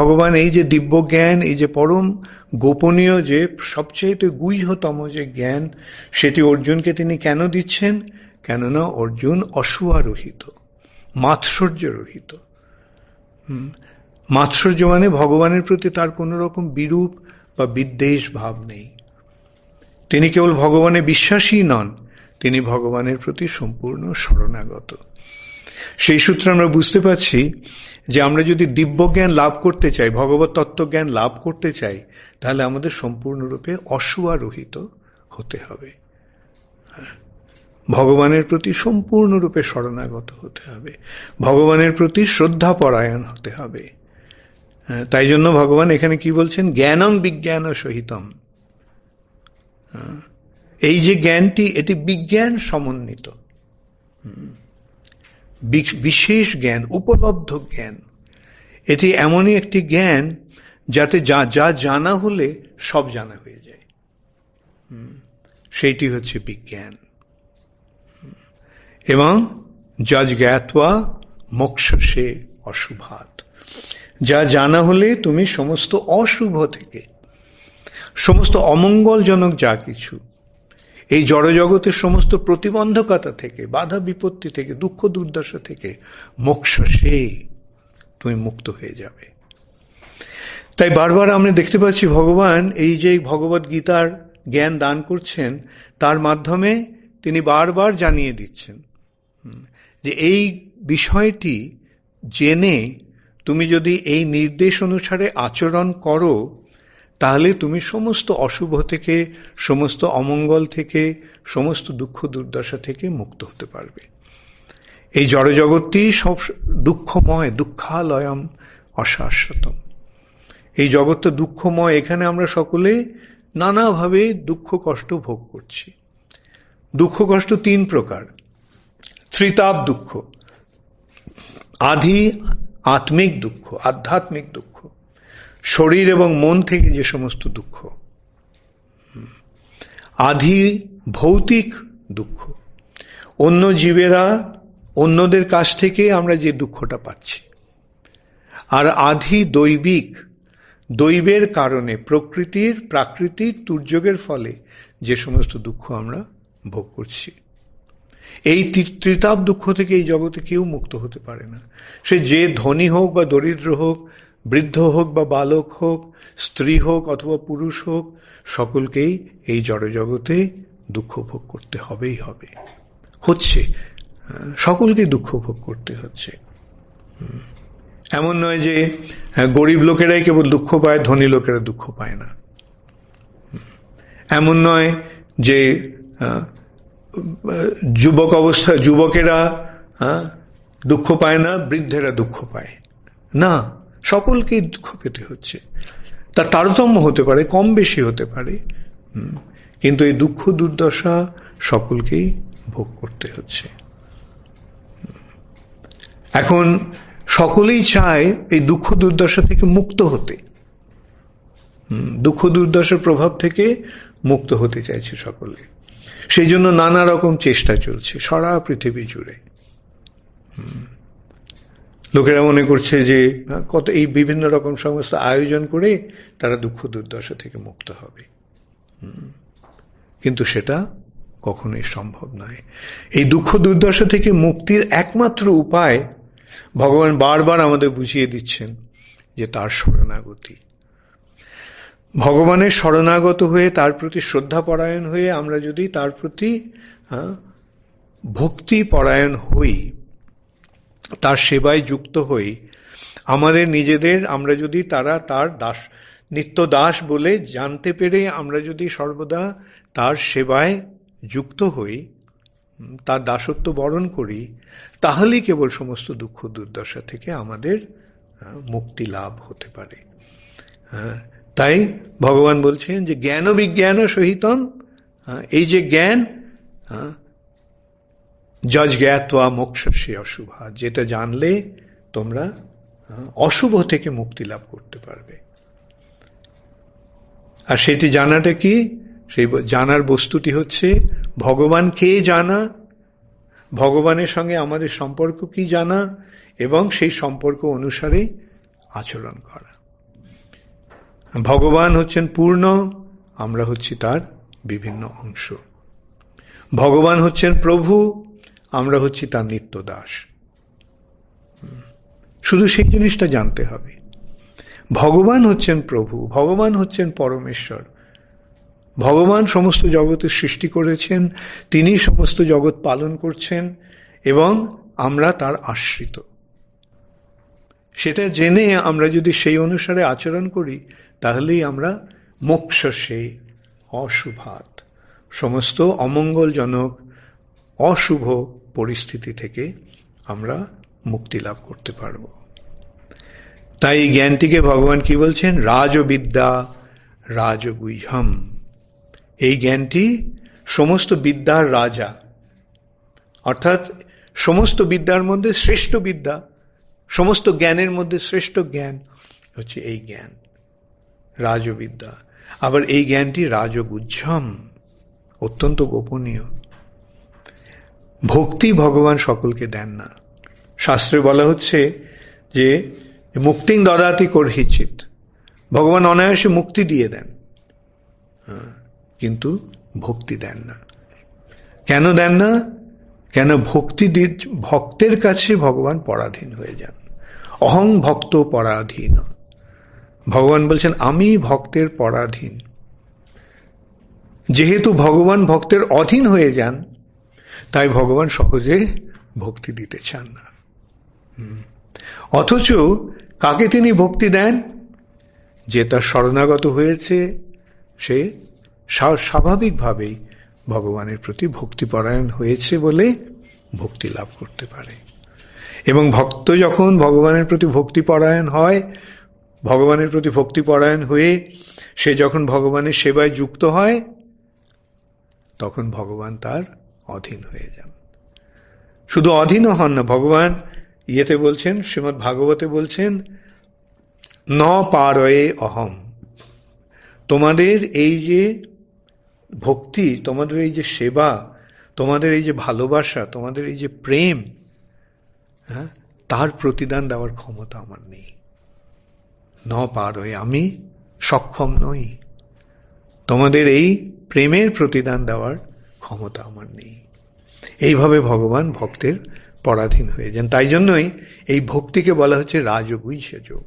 ভগবান এই যে দিব্য জ্ঞান এই যে পরম গোপনীয় যে সবচেয়ে গুহ্যতম যে জ্ঞান সেটি অর্জুনকে তিনি কেন দিচ্ছেন কেননা অর্জুন অসুয়ারহিত মাৎসর্যরহিত মাৎসর্য মানে ভগবানের প্রতি তার কোন রকম বিরূপ বা বিদ্বেষ ভাব নেই তিনি কেবল ভগবানে বিশ্বাসী নন তিনি ভগবানের প্রতি সম্পূর্ণ শরণাগত সেই সূত্রে আমরা বুঝতে পারছি যে আমরা যদি দিব্য জ্ঞান লাভ করতে চাই ভগবত জ্ঞান লাভ করতে চাই তাহলে আমাদের সম্পূর্ণরূপে অশুয়ারোহিত হতে হবে ভগবানের প্রতি সম্পূর্ণরূপে শরণাগত হতে হবে ভগবানের প্রতি শ্রদ্ধাপরায়ণ হতে হবে হ্যাঁ, তাই জন্য ভগবান এখানে কি বলছেন জ্ঞানম বিজ্ঞান সহিতম হ্যাঁ, এই যে জ্ঞানটি এটি বিজ্ঞান সমন্বিত বিশেষ জ্ঞান উপলব্ধ জ্ঞান এটি এমনই একটি জ্ঞান যাতে যা যা জানা হলে সব জানা হয়ে যায় সেইটি হচ্ছে বিজ্ঞান এবং যা জ্ঞাতা মোক্ষ সে অশুভাত যা জানা হলে তুমি সমস্ত অশুভ থেকে সমস্ত অমঙ্গলজনক যা কিছু এই জড়জগতের সমস্ত প্রতিবন্ধকতা থেকে বাধা বিপত্তি থেকে দুঃখ দুর্দশা থেকে মোক্ষ সে তুমি মুক্ত হয়ে যাবে তাই বারবার আমরা দেখতে পাচ্ছি ভগবান এই যে ভগবত গীতার জ্ঞান দান করছেন তার মাধ্যমে তিনি বারবার জানিয়ে দিচ্ছেন যে এই বিষয়টি জেনে তুমি যদি এই নির্দেশ অনুসারে আচরণ করো তাহলে তুমি সমস্ত অশুভ থেকে সমস্ত অমঙ্গল থেকে সমস্ত দুঃখ দুর্দশা থেকে মুক্ত হতে পারবে এই জড়জগৎটি সব দুঃখময় দুঃখালয়ম অশাশ্বতম এই জগৎটা দুঃখময় এখানে আমরা সকলে নানাভাবে দুঃখ কষ্ট ভোগ করছি দুঃখ কষ্ট তিন প্রকার ত্রিতাপ দুঃখ আধি আত্মিক দুঃখ আধ্যাত্মিক দুঃখ শরীর এবং মন থেকে যে সমস্ত দুঃখ আধি ভৌতিক দুঃখ অন্য জীবেরা অন্যদের কাছ থেকে আমরা যে দুঃখটা পাচ্ছি আর আধি দৈবিক দৈবের কারণে প্রকৃতির প্রাকৃতিক দুর্যোগের ফলে যে সমস্ত দুঃখ আমরা ভোগ করছি এই তৃতাব দুঃখ থেকে এই জগতে কেউ মুক্ত হতে পারে না সে যে ধনী হোক বা দরিদ্র হোক বৃদ্ধ হোক বা বালক হোক স্ত্রী হোক অথবা পুরুষ হোক সকলকেই এই জড়জগতে দুঃখ ভোগ করতে হবেই হবে হচ্ছে সকলকে দুঃখ ভোগ করতে হচ্ছে এমন নয় যে হ্যাঁ, গরিব লোকেরাই কেবল দুঃখ পায় ধনী লোকেরা দুঃখ পায় না এমন নয় যে যুবক অবস্থা যুবকেরা দুঃখ পায় না বৃদ্ধেরা দুঃখ পায় না সকলকেই দুঃখ পেতে হচ্ছে তা তারতম্য হতে পারে কম বেশি হতে পারে কিন্তু এই দুঃখ দুর্দশা সকলকেই ভোগ করতে হচ্ছে এখন সকলেই চায় এই দুঃখ দুর্দশা থেকে মুক্ত হতে দুঃখ দুর্দশার প্রভাব থেকে মুক্ত হতে চাইছে সকলে সেই জন্য নানা রকম চেষ্টা চলছে সারা পৃথিবী জুড়ে লোকেরা মনে করছে যে কত এই বিভিন্ন রকম সমস্ত আয়োজন করে তারা দুঃখ দুর্দশা থেকে মুক্ত হবে কিন্তু সেটা কখনোই সম্ভব নয় এই দুঃখ দুর্দশা থেকে মুক্তির একমাত্র উপায় ভগবান বারবার আমাদের বুঝিয়ে দিচ্ছেন যে তার শরণাগতি ভগবানের শরণাগত হয়ে তার প্রতি শ্রদ্ধাপরায়ণ হয়ে আমরা যদি তার প্রতি ভক্তি পরায়ণ হই তার সেবায় যুক্ত হই আমাদের নিজেদের আমরা যদি তারা তার দাস নিত্য দাস বলে জানতে পেরে আমরা যদি সর্বদা তার সেবায় যুক্ত হই তার দাসত্ব বরণ করি তাহলেই কেবল সমস্ত দুঃখ দুর্দশা থেকে আমাদের মুক্তি লাভ হতে পারে হ্যাঁ, তাই ভগবান বলছেন যে জ্ঞান বিজ্ঞান সহিতম এই যে জ্ঞান যজ জ্ঞাতোয়া সে অশুভা যেটা জানলে তোমরা অশুভ থেকে মুক্তি লাভ করতে পারবে আর সেটি জানাটা কি সেই জানার বস্তুটি হচ্ছে ভগবান কে জানা ভগবানের সঙ্গে আমাদের সম্পর্ক কি জানা এবং সেই সম্পর্ক অনুসারে আচরণ করা ভগবান হচ্ছেন পূর্ণ আমরা হচ্ছি তার বিভিন্ন অংশ ভগবান হচ্ছেন প্রভু আমরা হচ্ছি তার নিত্য দাস শুধু সেই জিনিসটা জানতে হবে ভগবান হচ্ছেন প্রভু ভগবান হচ্ছেন পরমেশ্বর ভগবান সমস্ত জগতের সৃষ্টি করেছেন তিনি সমস্ত জগৎ পালন করছেন এবং আমরা তার আশ্রিত সেটা জেনে আমরা যদি সেই অনুসারে আচরণ করি তাহলেই আমরা মোক্ষ সেই অশুভাত সমস্ত অমঙ্গলজনক অশুভ পরিস্থিতি থেকে আমরা মুক্তি লাভ করতে পারব তাই এই জ্ঞানটিকে ভগবান কি বলছেন রাজবিদ্যা রাজগুহম এই জ্ঞানটি সমস্ত বিদ্যার রাজা অর্থাৎ সমস্ত বিদ্যার মধ্যে শ্রেষ্ঠ বিদ্যা সমস্ত জ্ঞানের মধ্যে শ্রেষ্ঠ জ্ঞান হচ্ছে এই জ্ঞান রাজবিদ্যা আবার এই জ্ঞানটি রাজগুজ্জম অত্যন্ত গোপনীয় ভক্তি ভগবান সকলকে দেন না শাস্ত্রে বলা হচ্ছে যে মুক্তিং দদাতি করহিচিত ভগবান অনায়াসে মুক্তি দিয়ে দেন হ্যাঁ, কিন্তু ভক্তি দেন না কেন দেন না কেন ভক্তি ভক্তের কাছে ভগবান পরাধীন হয়ে যান অহং ভক্ত পরাধীন ভগবান বলছেন আমি ভক্তের পরাধীন যেহেতু ভগবান ভক্তের অধীন হয়ে যান তাই ভগবান সহজে ভক্তি দিতে চান না অথচ কাকে তিনি ভক্তি দেন যে তার শরণাগত হয়েছে সে স্বাভাবিকভাবেই ভগবানের প্রতি ভক্তিপরায়ণ হয়েছে বলে ভক্তি লাভ করতে পারে এবং ভক্ত যখন ভগবানের প্রতি ভক্তিপরায়ণ হয় ভগবানের প্রতি ভক্তিপরায়ণ হয়ে সে যখন ভগবানের সেবায় যুক্ত হয় তখন ভগবান তার অধীন হয়ে যান শুধু অধীন হন না ভগবান ইয়েতে বলছেন শ্রীমৎ ভাগবতে বলছেন ন পারয়ে অহম তোমাদের এই যে ভক্তি তোমাদের এই যে সেবা তোমাদের এই যে ভালোবাসা তোমাদের এই যে প্রেম হ্যাঁ তার প্রতিদান দেওয়ার ক্ষমতা আমার নেই ন পার হয়ে আমি সক্ষম নই তোমাদের এই প্রেমের প্রতিদান দেওয়ার ক্ষমতা আমার নেই এইভাবে ভগবান ভক্তের পরাধীন হয়ে যান তাই জন্যই এই ভক্তিকে বলা হচ্ছে রাজগুই যোগ